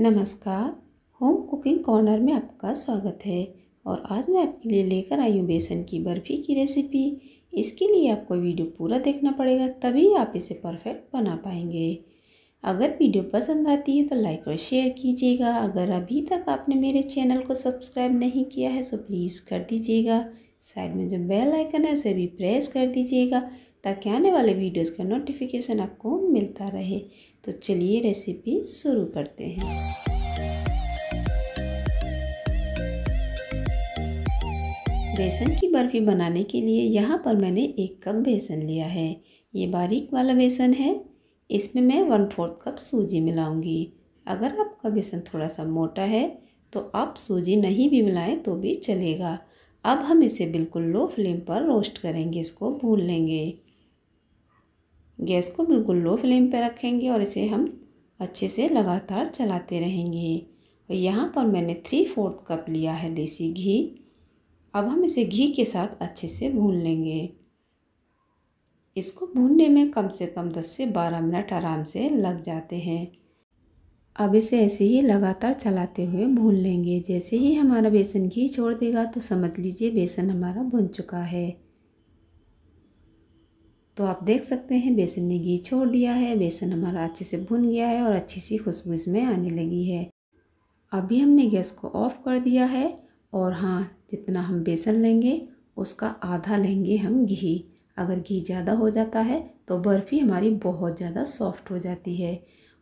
नमस्कार home cooking corner में आपका स्वागत है और आज मैं आपके लिए लेकर आई हूँ बेसन की बर्फ़ी की रेसिपी इसके लिए आपको वीडियो पूरा देखना पड़ेगा तभी आप इसे परफेक्ट बना पाएंगे अगर वीडियो पसंद आती है तो लाइक और शेयर कीजिएगा अगर अभी तक आपने मेरे चैनल को सब्सक्राइब नहीं किया है सो तो प्लीज़ कर दीजिएगा साइड में जो बेल आइकन है उसे भी प्रेस कर दीजिएगा ताकि आने वाले वीडियोज़ का नोटिफिकेशन आपको मिलता रहे तो चलिए रेसिपी शुरू करते हैं बेसन की बर्फ़ी बनाने के लिए यहाँ पर मैंने एक कप बेसन लिया है ये बारीक वाला बेसन है इसमें मैं वन फोर्थ कप सूजी मिलाऊंगी अगर आपका बेसन थोड़ा सा मोटा है तो आप सूजी नहीं भी मिलाएं तो भी चलेगा अब हम इसे बिल्कुल लो फ्लेम पर रोस्ट करेंगे इसको भून लेंगे गैस को बिल्कुल लो फ्लेम पर रखेंगे और इसे हम अच्छे से लगातार चलाते रहेंगे और यहाँ पर मैंने थ्री फोर्थ कप लिया है देसी घी अब हम इसे घी के साथ अच्छे से भून लेंगे इसको भूनने में कम से कम दस से बारह मिनट आराम से लग जाते हैं अब इसे ऐसे ही लगातार चलाते हुए भून लेंगे जैसे ही हमारा बेसन घी छोड़ देगा तो समझ लीजिए बेसन हमारा भुन चुका है तो आप देख सकते हैं बेसन ने घी छोड़ दिया है बेसन हमारा अच्छे से भुन गया है और अच्छी सी खुशबू इसमें आने लगी है अभी हमने गैस को ऑफ़ कर दिया है और हाँ जितना हम बेसन लेंगे उसका आधा लेंगे हम घी अगर घी ज़्यादा हो जाता है तो बर्फ़ी हमारी बहुत ज़्यादा सॉफ्ट हो जाती है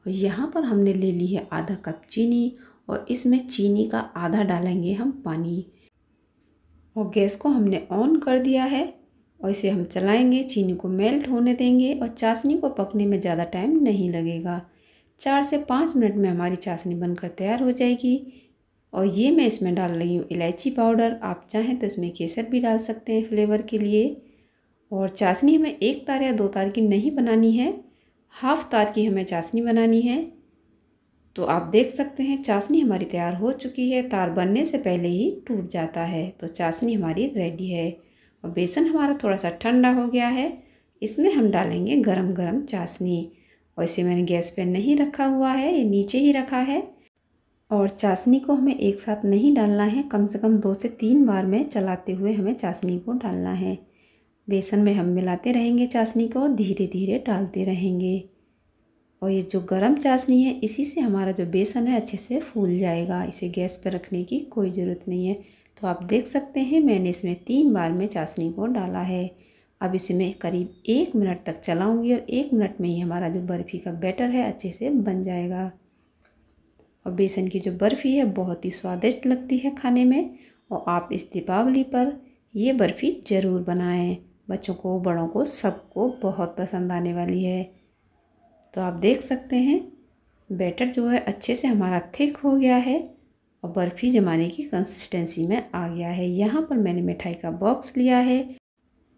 और यहाँ पर हमने ले ली है आधा कप चीनी और इसमें चीनी का आधा डालेंगे हम पानी और गैस को हमने ऑन कर दिया है और इसे हम चलाएंगे चीनी को मेल्ट होने देंगे और चाशनी को पकने में ज़्यादा टाइम नहीं लगेगा चार से पाँच मिनट में हमारी चाशनी बनकर तैयार हो जाएगी और ये मैं इसमें डाल रही हूँ इलायची पाउडर आप चाहें तो इसमें केसर भी डाल सकते हैं फ्लेवर के लिए और चाशनी हमें एक तार या दो तार की नहीं बनानी है हाफ तार की हमें चाशनी बनानी है तो आप देख सकते हैं चाशनी हमारी तैयार हो चुकी है तार बनने से पहले ही टूट जाता है तो चाशनी हमारी रेडी है और बेसन हमारा थोड़ा सा ठंडा हो गया है इसमें हम डालेंगे गरम गरम चाशनी और इसे मैंने गैस पे नहीं रखा हुआ है ये नीचे ही रखा है और चाशनी को हमें एक साथ नहीं डालना है कम से कम दो से तीन बार में चलाते हुए हमें चाशनी को डालना है बेसन में हम मिलाते रहेंगे चाशनी को धीरे धीरे डालते रहेंगे और ये जो गरम चाशनी है इसी से हमारा जो बेसन है अच्छे से फूल जाएगा इसे गैस पर रखने की कोई ज़रूरत नहीं है तो आप देख सकते हैं मैंने इसमें तीन बार में चाशनी को डाला है अब इसे मैं करीब एक मिनट तक चलाऊंगी और एक मिनट में ही हमारा जो बर्फ़ी का बैटर है अच्छे से बन जाएगा और बेसन की जो बर्फ़ी है बहुत ही स्वादिष्ट लगती है खाने में और आप इस दीपावली पर ये बर्फ़ी ज़रूर बनाएं बच्चों को बड़ों को सबको बहुत पसंद आने वाली है तो आप देख सकते हैं बैटर जो है अच्छे से हमारा थिक हो गया है और बर्फ़ी जमाने की कंसिस्टेंसी में आ गया है यहाँ पर मैंने मिठाई का बॉक्स लिया है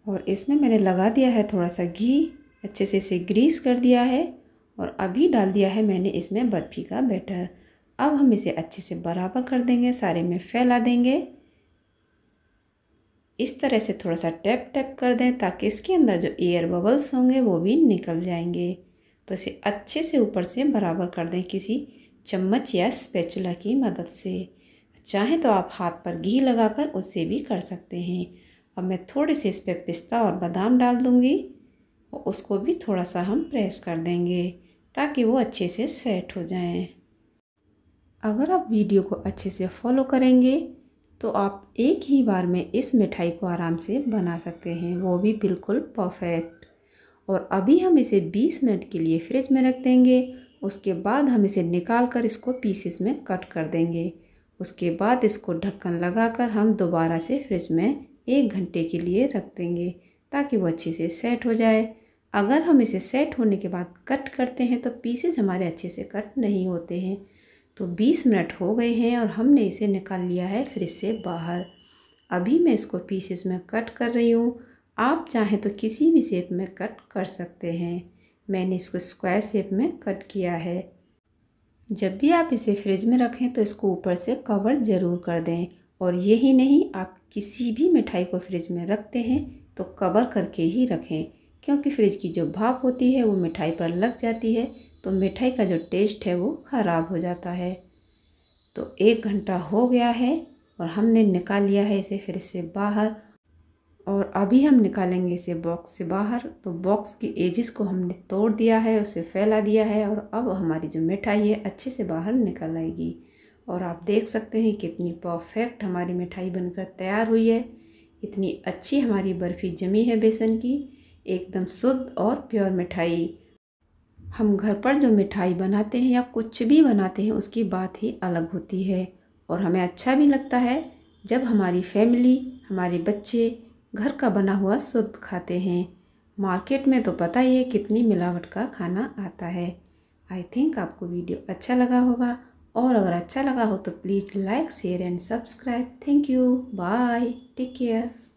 और इसमें मैंने लगा दिया है थोड़ा सा घी अच्छे से इसे ग्रीस कर दिया है और अभी डाल दिया है मैंने इसमें बर्फ़ी का बैटर अब हम इसे अच्छे से बराबर कर देंगे सारे में फैला देंगे इस तरह से थोड़ा सा टैप टैप कर दें ताकि इसके अंदर जो एयर बबल्स होंगे वो भी निकल जाएंगे तो इसे अच्छे से ऊपर से बराबर कर दें किसी चम्मच या स्पैचुला की मदद से चाहें तो आप हाथ पर घी लगाकर उसे भी कर सकते हैं अब मैं थोड़े से इस पर पिस्ता और बादाम डाल दूँगी और उसको भी थोड़ा सा हम प्रेस कर देंगे ताकि वो अच्छे से सेट हो जाएं। अगर आप वीडियो को अच्छे से फॉलो करेंगे तो आप एक ही बार में इस मिठाई को आराम से बना सकते हैं वो भी बिल्कुल परफेक्ट और अभी हम इसे 20 मिनट के लिए फ्रिज में रख देंगे उसके बाद हम इसे निकाल कर इसको पीसेस में कट कर देंगे उसके बाद इसको ढक्कन लगाकर हम दोबारा से फ्रिज में एक घंटे के लिए रख देंगे ताकि वो अच्छे से सेट हो जाए अगर हम इसे सेट होने के बाद कट करते हैं तो पीसेस हमारे अच्छे से कट नहीं होते हैं तो 20 मिनट हो गए हैं और हमने इसे निकाल लिया है फ्रिज से बाहर अभी मैं इसको पीसेस में कट कर रही हूँ आप चाहें तो किसी भी शेप में कट कर सकते हैं मैंने इसको स्क्वायर शेप में कट किया है जब भी आप इसे फ्रिज में रखें तो इसको ऊपर से कवर ज़रूर कर दें और यही नहीं आप किसी भी मिठाई को फ्रिज में रखते हैं तो कवर करके ही रखें क्योंकि फ्रिज की जो भाप होती है वो मिठाई पर लग जाती है तो मिठाई का जो टेस्ट है वो ख़राब हो जाता है तो एक घंटा हो गया है और हमने निकाल लिया है इसे फ्रिज से बाहर और अभी हम निकालेंगे इसे बॉक्स से बाहर तो बॉक्स की एजिस को हमने तोड़ दिया है उसे फैला दिया है और अब हमारी जो मिठाई है अच्छे से बाहर निकल आएगी और आप देख सकते हैं कितनी परफेक्ट हमारी मिठाई बनकर तैयार हुई है इतनी अच्छी हमारी बर्फ़ी जमी है बेसन की एकदम शुद्ध और प्योर मिठाई हम घर पर जो मिठाई बनाते हैं या कुछ भी बनाते हैं उसकी बात ही अलग होती है और हमें अच्छा भी लगता है जब हमारी फैमिली हमारे बच्चे घर का बना हुआ शुद्ध खाते हैं मार्केट में तो पता ही है कितनी मिलावट का खाना आता है आई थिंक आपको वीडियो अच्छा लगा होगा और अगर अच्छा लगा हो तो please like share and subscribe thank you bye take care